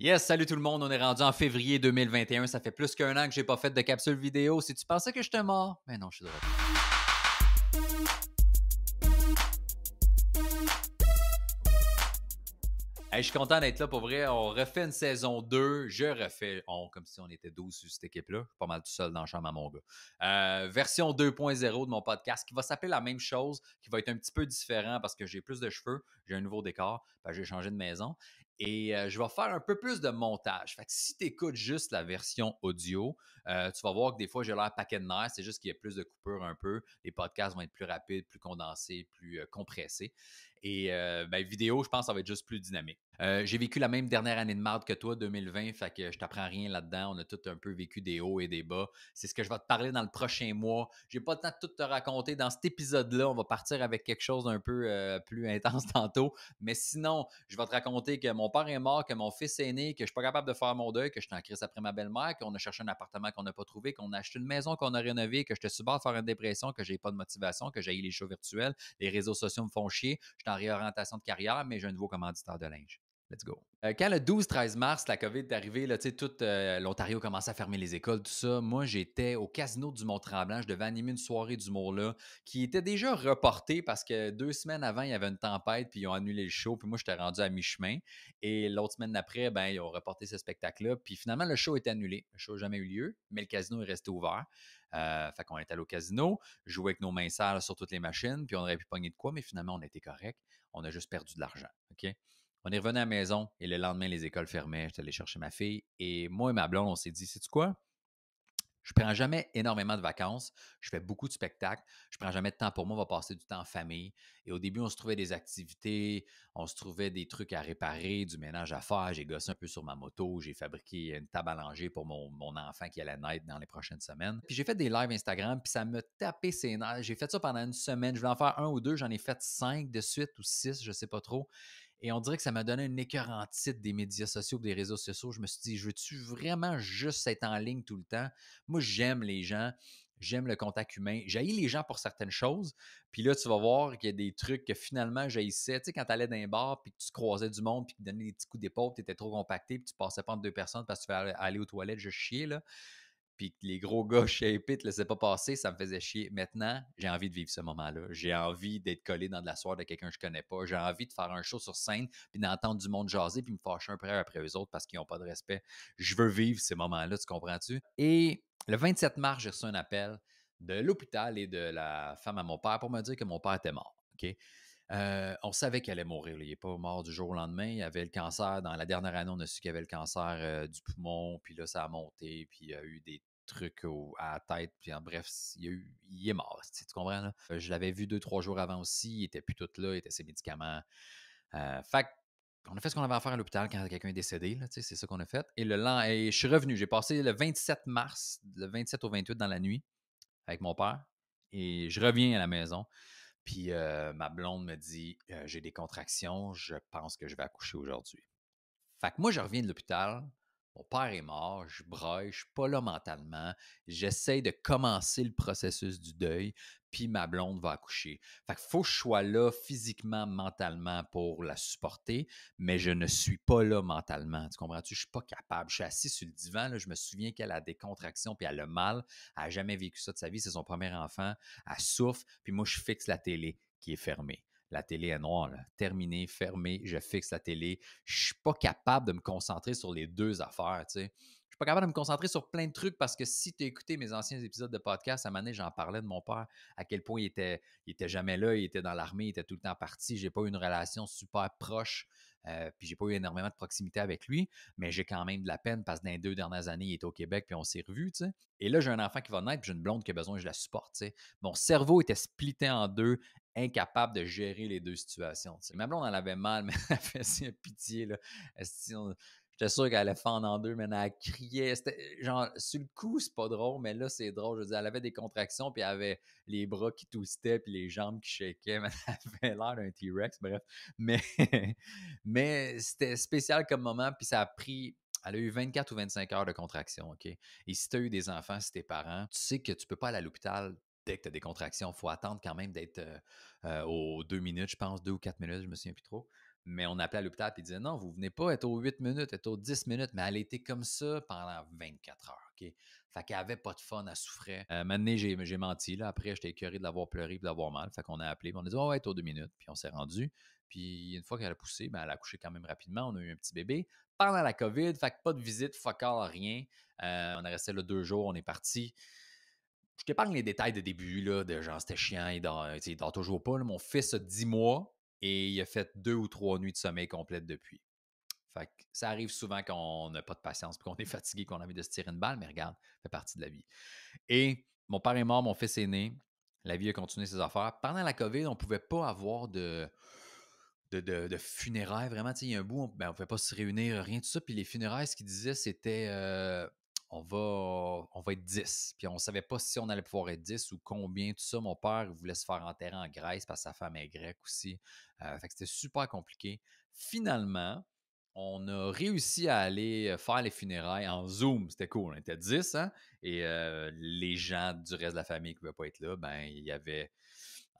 Yes, salut tout le monde, on est rendu en février 2021, ça fait plus qu'un an que j'ai pas fait de capsule vidéo. Si tu pensais que j'étais mort, mais ben non, je suis de je suis content d'être là pour vrai. On refait une saison 2. Je refais, on, comme si on était 12 sur cette équipe-là. pas mal tout seul dans la chambre à mon gars. Euh, version 2.0 de mon podcast qui va s'appeler la même chose, qui va être un petit peu différent parce que j'ai plus de cheveux, j'ai un nouveau décor, j'ai changé de maison. Et euh, je vais faire un peu plus de montage. Fait si tu écoutes juste la version audio, euh, tu vas voir que des fois j'ai l'air paquet de nerfs. C'est juste qu'il y a plus de coupures un peu. Les podcasts vont être plus rapides, plus condensés, plus compressés. Et ma ben, vidéo, je pense, ça va être juste plus dynamique. Euh, j'ai vécu la même dernière année de marde que toi, 2020, fait que je t'apprends rien là-dedans. On a tous un peu vécu des hauts et des bas. C'est ce que je vais te parler dans le prochain mois. J'ai pas le temps de tout te raconter. Dans cet épisode-là, on va partir avec quelque chose d'un peu euh, plus intense tantôt. Mais sinon, je vais te raconter que mon père est mort, que mon fils est né, que je suis pas capable de faire mon deuil, que je suis en crise après ma belle-mère, qu'on a cherché un appartement qu'on n'a pas trouvé, qu'on a acheté une maison qu'on a rénovée, que je te subis à faire une dépression, que j'ai pas de motivation, que j'ai les shows virtuels, les réseaux sociaux me font chier, je suis en réorientation de carrière, mais j'ai un nouveau commanditaire de linge. Let's go. Euh, quand le 12-13 mars, la COVID est arrivée, là, tout euh, l'Ontario commençait à fermer les écoles, tout ça. Moi, j'étais au casino du Mont-Tremblant. Je devais animer une soirée d'humour là, qui était déjà reportée parce que deux semaines avant, il y avait une tempête, puis ils ont annulé le show. Puis moi, j'étais rendu à mi-chemin. Et l'autre semaine d'après, ben, ils ont reporté ce spectacle-là. Puis finalement, le show est annulé. Le show n'a jamais eu lieu, mais le casino est resté ouvert. Euh, fait qu'on est allé au casino, jouer avec nos mains sales sur toutes les machines, puis on aurait pu pogner de quoi, mais finalement, on était correct. On a juste perdu de l'argent. OK? On est revenu à la maison et le lendemain, les écoles fermaient. J'étais allé chercher ma fille et moi et ma blonde, on s'est dit, c'est quoi? Je prends jamais énormément de vacances. Je fais beaucoup de spectacles. Je prends jamais de temps pour moi. On va passer du temps en famille. Et au début, on se trouvait des activités. On se trouvait des trucs à réparer, du ménage à faire. J'ai gossé un peu sur ma moto. J'ai fabriqué une table à langer pour mon, enfant qui la naître dans les prochaines semaines. Puis j'ai fait des lives Instagram. Puis ça me tapait ses nerfs. J'ai fait ça pendant une semaine. Je voulais en faire un ou deux. J'en ai fait cinq de suite ou six. Je sais pas trop. Et on dirait que ça m'a donné une titre des médias sociaux, des réseaux sociaux. Je me suis dit, je veux-tu vraiment juste être en ligne tout le temps? Moi, j'aime les gens. J'aime le contact humain. J'haïs les gens pour certaines choses. Puis là, tu vas voir qu'il y a des trucs que finalement j'haïssais. Tu sais, quand tu allais dans un bar, puis que tu croisais du monde, puis que tu donnais des petits coups d'épaule, tu étais trop compacté, puis tu passais pas entre deux personnes parce que tu fais aller aux toilettes, je chiais, là puis que les gros gars ne te laissaient pas passer, ça me faisait chier. Maintenant, j'ai envie de vivre ce moment-là. J'ai envie d'être collé dans de la soirée de quelqu'un que je connais pas. J'ai envie de faire un show sur scène, puis d'entendre du monde jaser, puis me fâcher un peu après eux autres parce qu'ils n'ont pas de respect. Je veux vivre ces moments-là, tu comprends-tu? Et le 27 mars, j'ai reçu un appel de l'hôpital et de la femme à mon père pour me dire que mon père était mort. OK? Euh, on savait qu'elle allait mourir. Il n'est pas mort du jour au lendemain. Il avait le cancer. Dans la dernière année, on a su qu'il avait le cancer euh, du poumon. Puis là, ça a monté. Puis il y a eu des trucs à la tête. Puis en bref, il, est mort. Tu, comprends? Là? Euh, je l'avais vu deux, trois jours avant aussi. Il était plus tout là. Il était ses médicaments. fait on a fait ce qu'on avait à faire à l'hôpital quand quelqu'un est décédé, c'est ça qu'on a fait. Et le et je suis revenu, j'ai passé le 27 mars, le 27 au 28 dans la nuit avec mon père, et je reviens à la maison. Puis ma blonde me dit J'ai des contractions, je pense que je vais accoucher aujourd'hui. Fait que moi, je reviens de l'hôpital, mon père est mort, je broye, je suis pas là mentalement, j'essaie de commencer le processus du deuil, puis ma blonde va accoucher. Fait qu'il faut que je sois là physiquement, mentalement pour la supporter, mais je ne suis pas là mentalement. Tu comprends-tu? Je suis pas capable. Je suis assis sur le divan, je me souviens qu'elle a des contractions, puis elle a le mal, elle a jamais vécu ça de sa vie, c'est son premier enfant, elle souffre, puis moi je fixe la télé qui est fermée la télé est noire, terminée, fermée, je fixe la télé. Je suis pas capable de me concentrer sur les deux affaires, tu sais. Je suis pas capable de me concentrer sur plein de trucs parce que si tu as écouté mes anciens épisodes de podcast, à un moment j'en parlais de mon père, à quel point il était, il était jamais là, il était dans l'armée, il était tout le temps parti. J'ai pas eu une relation super proche, euh, puis j'ai pas eu énormément de proximité avec lui, mais j'ai quand même de la peine parce que dans les deux dernières années, il était au Québec, puis on s'est revus, tu sais. Et là, j'ai un enfant qui va naître, puis j'ai une blonde qui a besoin, je la supporte, tu sais. Mon cerveau était splitté en deux incapable de gérer les deux situations. Même Ma on en avait mal, mais elle faisait pitié. Là. J'étais sûr qu'elle allait fendre en deux, mais elle criait. genre, sur le coup, c'est pas drôle, mais là, c'est drôle. Je veux elle avait des contractions, puis elle avait les bras qui toustaient, puis les jambes qui shakaient. Mais elle avait l'air d'un T-Rex, bref. Mais, c'était spécial comme moment, puis ça a pris elle a eu 24 ou 25 heures de contraction, OK? Et si tu as eu des enfants, si tes parent, tu sais que tu ne peux pas aller à l'hôpital dès que tu as des contractions, il faut attendre quand même d'être euh, euh, aux deux minutes, je pense, deux ou quatre minutes, je me souviens plus trop. Mais on appelait à l'hôpital et disait non, vous venez pas être aux huit minutes, être aux 10 minutes, mais elle était comme ça pendant 24 heures. OK? Fait qu'elle avait pas de fun, elle souffrait. Euh, maintenant, j'ai menti. Après, j'étais écœuré de l'avoir pleuré et de l'avoir mal. Fait qu'on a appelé, on a dit ouais, être aux deux minutes. Puis on s'est rendu. Puis une fois qu'elle a poussé, ben, elle a couché quand même rapidement. On a eu un petit bébé pendant la COVID. Fait que pas de visite, fuck all, rien. on est resté là deux jours, on est parti. Je t'épargne les détails de début, là, de genre, c'était chiant, il dort, dans euh, toujours pas. Mon fils a 10 mois et il a fait deux ou trois nuits de sommeil complète depuis. Fait que ça arrive souvent qu'on n'a pas de patience, qu'on est fatigué, qu'on a envie de se tirer une balle, mais regarde, ça fait partie de la vie. Et mon père est mort, mon fils est né, la vie a continué ses affaires. Pendant la COVID, on ne pouvait pas avoir de, de, de, funérailles, vraiment. Il y a un bout, on ne ben, pouvait pas se réunir, rien de ça. Puis les funérailles, ce qu'ils disaient, c'était euh, on va, on va être 10. Puis on ne savait pas si on allait pouvoir être 10 ou combien, tout ça. Mon père voulait se faire enterrer en Grèce parce que sa femme est grecque aussi. Euh, fait que c'était super compliqué. Finalement, on a réussi à aller euh, faire les funérailles en Zoom. C'était cool. On était 10, hein, Et euh, les gens du reste de la famille qui ne pouvaient pas être là, ben, il y avait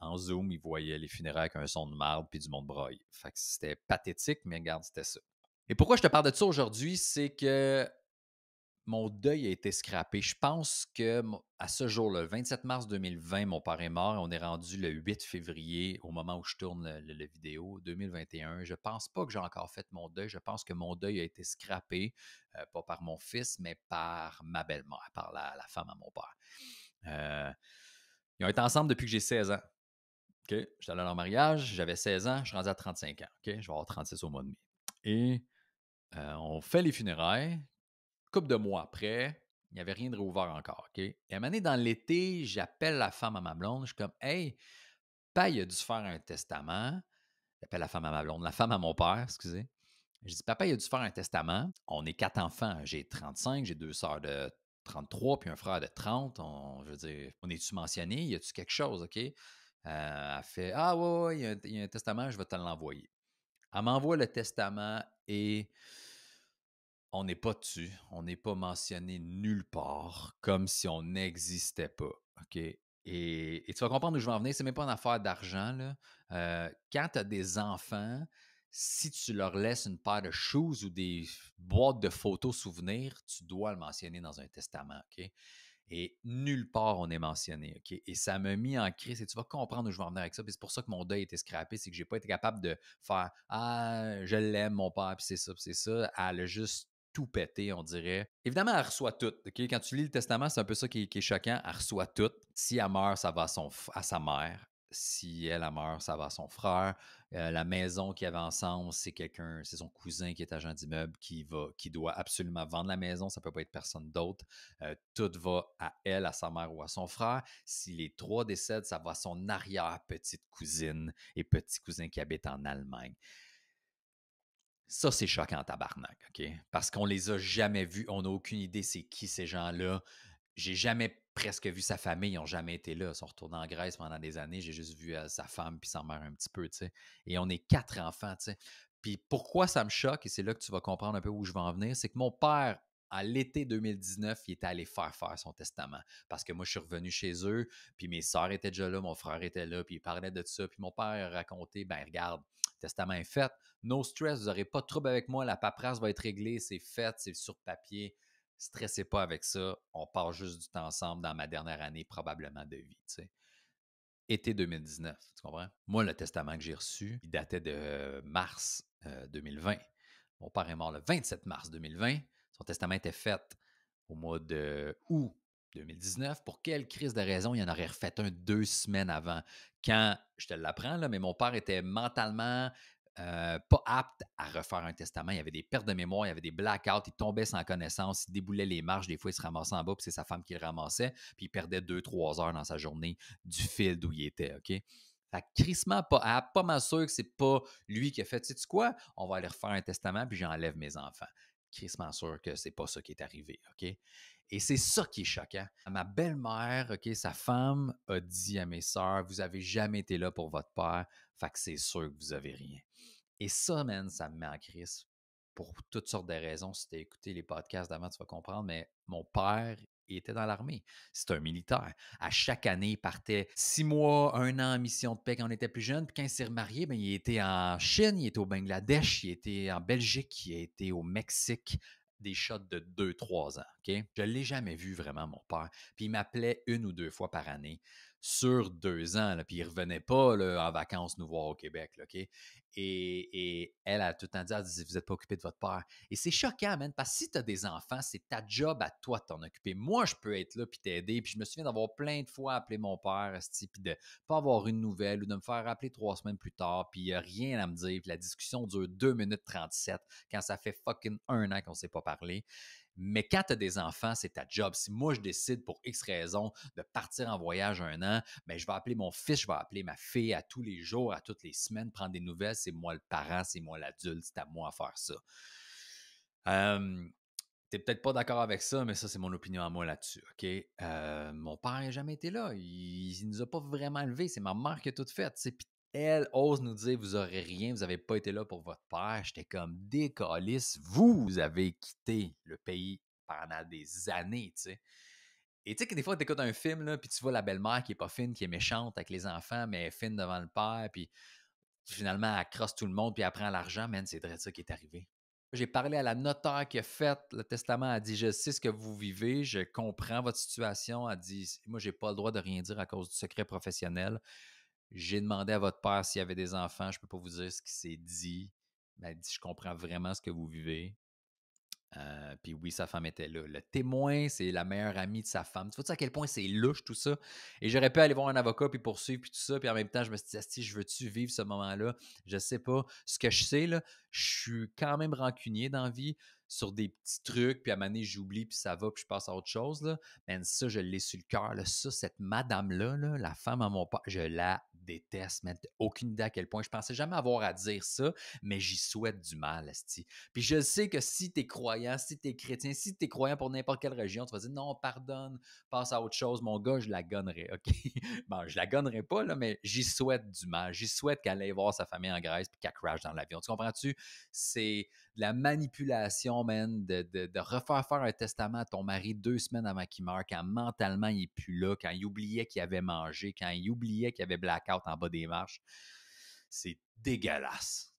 en Zoom, ils voyaient les funérailles avec un son de marde puis du monde broye. Fait que c'était pathétique, mais regarde, c'était ça. Et pourquoi je te parle de ça aujourd'hui, c'est que mon deuil a été scrappé. Je pense que à ce jour-là, le 27 mars 2020, mon père est mort. On est rendu le 8 février au moment où je tourne la vidéo 2021. Je pense pas que j'ai encore fait mon deuil. Je pense que mon deuil a été scrappé, euh, pas par mon fils, mais par ma belle-mère, par la, femme à mon père. Euh, ils ont été ensemble depuis que j'ai 16 ans. Okay? J'étais allé à leur mariage, j'avais 16 ans, je suis rendu à 35 ans. Je vais avoir 36 au mois de mai. Et euh, on fait les funérailles couple de mois après, il n'y avait rien de réouvert encore. OK? Et à un dans l'été, j'appelle la femme à ma blonde. Je suis comme, hey, papa, il a dû faire un testament. J'appelle la femme à ma blonde, la femme à mon père, excusez. Je dis, papa, il a dû faire un testament. On est quatre enfants. J'ai 35, j'ai deux sœurs de 33, puis un frère de 30. On, je veux dire, on est-tu mentionné? Y a-tu quelque chose? OK? Euh, elle fait, ah ouais, il y, a un testament, je vais te l'envoyer. Elle m'envoie le testament et on n'est pas dessus, on n'est pas mentionné nulle part, comme si on n'existait pas. OK? Et, tu vas comprendre où je vais en venir, c'est même pas une affaire d'argent. Là. Euh, quand tu as des enfants, si tu leur laisses une paire de choses ou des boîtes de photos souvenirs, tu dois le mentionner dans un testament. OK? Et nulle part on est mentionné. Et ça m'a mis en crise. Et tu vas comprendre où je vais en venir avec ça. c'est pour ça que mon deuil était été scrappé. C'est que j'ai pas été capable de faire Ah, je l'aime, mon père, puis c'est ça, c'est ça. elle a juste tout pété, on dirait. Évidemment, elle reçoit tout. Quand tu lis le testament, c'est un peu ça qui, est choquant. Elle reçoit tout. Si elle meurt, ça va à, son, à sa mère. Si elle, a meurt, ça va à son frère. Euh, la maison qu'ils avait ensemble, c'est quelqu'un, c'est son cousin qui est agent d'immeuble qui va, qui doit absolument vendre la maison. Ça peut pas être personne d'autre. Euh, tout va à elle, à sa mère ou à son frère. Si les trois décèdent, ça va à son arrière petite cousine et petit cousin qui habite en Allemagne. Ça, c'est choquant, tabarnak, OK? Parce qu'on les a jamais vus, on n'a aucune idée c'est qui ces gens-là. J'ai jamais presque vu sa famille, ils n'ont jamais été là. Ils sont retournés en Grèce pendant des années, j'ai juste vu euh, sa femme puis sa mère un petit peu, tu sais. Et on est quatre enfants, tu sais. Puis pourquoi ça me choque, et c'est là que tu vas comprendre un peu où je vais en venir, c'est que mon père, à l'été 2019, il était allé faire faire son testament. Parce que moi, je suis revenu chez eux, puis mes soeurs étaient déjà là, mon frère était là, puis il parlait de ça. Puis mon père a raconté, ben regarde, testament est fait. No stress, vous n'aurez pas de trouble avec moi, la paperasse va être réglée, c'est fait, c'est sur papier. Stressez pas avec ça, on part juste du temps ensemble dans ma dernière année probablement de vie. sais, Été 2019, tu comprends? Moi, le testament que j'ai reçu, il datait de euh, mars 2020. Euh, Mon père est mort le 27 mars 2020. Son testament était fait au mois de août 2019, pour quelle crise de raison il en aurait refait un deux semaines avant? Quand, je te l'apprends, mais mon père était mentalement euh, pas apte à refaire un testament. Il y avait des pertes de mémoire, il y avait des blackouts, il tombait sans connaissance, il déboulait les marches, des fois il se ramassait en bas, puis c'est sa femme qui le ramassait, puis il perdait deux, trois heures dans sa journée du fil d'où il était, OK? Fait crissement pas apte, pas mal sûr que c'est pas lui qui a fait, sais quoi, on va aller refaire un testament, puis j'enlève mes enfants. Crissement sûr que c'est pas ça qui est arrivé, OK? Et c'est ça qui est choquant. Ma belle-mère, OK, sa femme a dit à mes sœurs, vous avez jamais été là pour votre père, fait que c'est sûr que vous avez rien. Et ça, man, ça me met en crise pour toutes sortes de raisons. Si tu as écouté les podcasts d'avant, tu vas comprendre, mais mon père il était dans l'armée. C'est un militaire. À chaque année, il partait six mois, un an en mission de paix quand on était plus jeune. Puis quand il s'est remarié, ben, il était en Chine, il était au Bangladesh, il était en Belgique, il était au Mexique, des shots de 2-3 ans. ok Je ne l'ai jamais vu vraiment, mon père. Puis il m'appelait une ou deux fois par année sur deux ans. Là, puis il ne pas en vacances nous voir au Québec. et, elle a tout le temps dit, Vous n'êtes pas occupé de votre père. Et c'est choquant, man, parce que si tu as des enfants, c'est ta job à toi de t'en occuper. Moi, je peux être là puis t'aider. Puis je me souviens d'avoir plein de fois appelé mon père, puis de pas avoir une nouvelle ou de me faire rappeler trois semaines plus tard, puis il n'y a rien à me dire. la discussion dure 2 minutes 37 quand ça fait fucking un an qu'on ne s'est pas parlé. Mais quand tu as des enfants, c'est ta job. Si moi, je décide pour X raison de partir en voyage un an, mais ben, je vais appeler mon fils, je vais appeler ma fille à tous les jours, à toutes les semaines, prendre des nouvelles. C'est moi le parent, c'est moi l'adulte, c'est à moi à faire ça. Euh, n'es peut-être pas d'accord avec ça, mais ça, c'est mon opinion à moi là-dessus, mon père n'a jamais été là. Il, ne nous a pas vraiment élevés. C'est ma mère qui a tout fait, elle ose nous dire vous aurez rien, vous n'avez pas été là pour votre père. J'étais comme des vous avez quitté le pays pendant des années, tu sais. Et tu sais que des fois, tu écoutes un film, là, puis tu vois la belle-mère qui est pas fine, qui est méchante avec les enfants, mais fine devant le père, puis finalement, elle crosse tout le monde, puis elle prend l'argent. Man, c'est vrai ça qui est arrivé. J'ai parlé à la notaire qui a fait le testament. Elle a dit Je sais ce que vous vivez, je comprends votre situation. Elle dit Moi, j'ai pas le droit de rien dire à cause du secret professionnel. J'ai demandé à votre père s'il y avait des enfants. Je ne peux pas vous dire ce qu'il s'est dit. Mais dit Je comprends vraiment ce que vous vivez. Euh, puis oui, sa femme était là. Le témoin, c'est la meilleure amie de sa femme. Tu vois à quel point c'est louche tout ça? Et j'aurais pu aller voir un avocat puis poursuivre puis tout ça. Puis en même temps, je me suis dit, si je veux-tu vivre ce moment-là? Je sais pas. Ce que je sais, là, je suis quand même rancunier dans vie sur des petits trucs. Puis à un moment j'oublie puis ça va puis je passe à autre chose. Mais ça, je l'ai sur le cœur. Ça, cette madame-là, la femme à mon père, je la déteste, mais Aucune idée à quel point. Je pensais jamais avoir à dire ça, mais j'y souhaite du mal, Asti. Puis je sais que si t'es croyant, si t'es chrétien, si t'es croyant pour n'importe quelle région, tu vas dire non, pardonne, passe à autre chose, mon gars, je la gonnerai, OK? bon, je la gonnerai pas, là, mais j'y souhaite du mal. J'y souhaite qu'elle aille voir sa famille en Grèce puis qu'elle crash dans l'avion. Tu comprends-tu? C'est la manipulation, man, de, refaire faire un testament à ton mari deux semaines avant qu'il meure, quand mentalement il est plus là, quand il oubliait qu'il avait mangé, quand il oubliait qu'il avait blackout en bas des marches. C'est dégueulasse.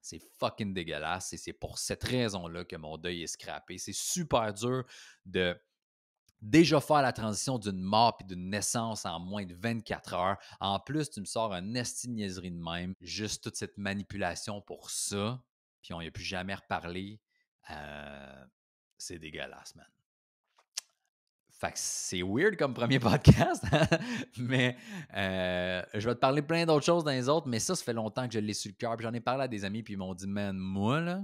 C'est fucking dégueulasse. Et c'est pour cette raison-là que mon deuil est scrappé. C'est super dur de déjà faire la transition d'une mort puis d'une naissance en moins de 24 heures. En plus, tu me sors un niaiserie de même. Juste toute cette manipulation pour ça. Puis on n'y a plus jamais reparlé. Euh, c'est dégueulasse, man. Fait que c'est weird comme premier podcast, hein? mais euh, je vais te parler plein d'autres choses dans les autres, mais ça, ça fait longtemps que je l'ai sur le cœur. J'en ai parlé à des amis, puis ils m'ont dit, man, moi, là,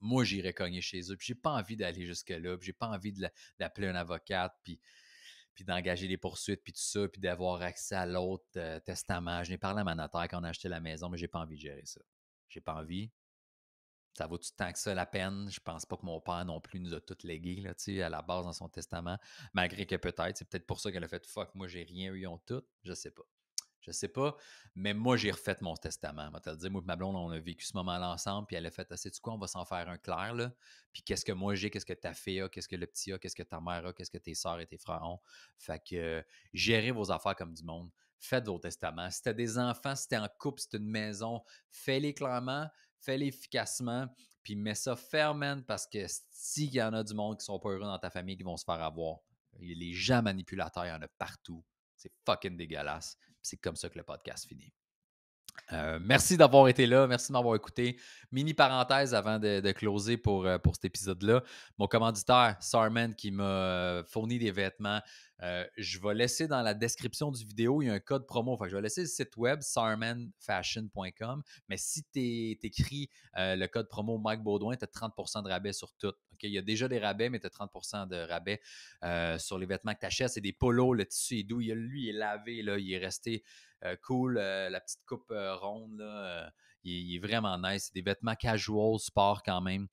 moi, j'irai cogner chez eux, puis j'ai pas envie d'aller jusque-là, puis j'ai pas envie d'appeler un avocate, puis, puis d'engager des poursuites, puis tout ça, puis d'avoir accès à l'autre euh, testament. Je n'ai parlé à ma notaire quand on a acheté la maison, mais j'ai pas envie de gérer ça. J'ai pas envie, ça vaut-tu tant que ça la peine? Je pense pas que mon père non plus nous a tout légué là, à la base dans son testament, malgré que peut-être, c'est peut-être pour ça qu'elle a fait fuck, moi j'ai rien, eu ils ont tout, je sais pas. Je sais pas, mais moi j'ai refait mon testament. Va te dire, moi et ma blonde, on a vécu ce moment-là ensemble, puis elle a fait assez ah, quoi, on va s'en faire un clair, là. Puis qu'est-ce que moi j'ai, qu'est-ce que ta fille a, qu'est-ce que le petit a, qu'est-ce que ta mère a, qu'est-ce que tes soeurs et tes frères ont. Fait que euh, gérez vos affaires comme du monde faites vos testaments. Si t'as des enfants, si t'es en couple, si t'as une maison, fais-les clairement fais le efficacement, puis mets ça ferment parce que s'il y en a du monde qui sont pas heureux dans ta famille, qui vont se faire avoir. Les gens manipulateurs, il y en a partout. C'est fucking dégueulasse. C'est comme ça que le podcast finit. Euh, merci d'avoir été là, merci de m'avoir écouté. Mini parenthèse avant de, closer pour, euh, pour cet épisode-là. Mon commanditaire, Sarman, qui m'a euh, fourni des vêtements, je vais laisser dans la description du vidéo, il y a un code promo. Fait je vais laisser le site web sarmanfashion.com. Mais si tu écris le code promo Mike Baudouin, tu as 30 de rabais sur tout. Il y a déjà des rabais, mais tu as 30 de rabais sur les vêtements que tu achètes. C'est des polos, le tissu est doux, il, lui il est lavé, là, il est resté euh, cool, euh, la petite coupe euh, ronde, là, il, est vraiment nice. c'est Des vêtements casual, sport quand même.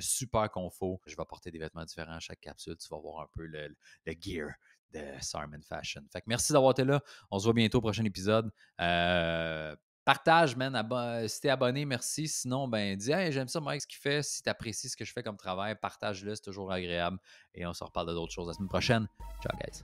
super confort. Je vais porter des vêtements différents à chaque capsule. Tu vas voir un peu le, gear de Sarman Fashion. Fait que merci d'avoir été là. On se voit bientôt au prochain épisode. partage, man. si t'es abonné, merci. Sinon, ben, dis, j'aime ça, Mike, ce qu'il fait. Si t'apprécies ce que je fais comme travail, partage-le. C'est toujours agréable. Et on se reparle d'autres choses la semaine prochaine. Ciao, guys.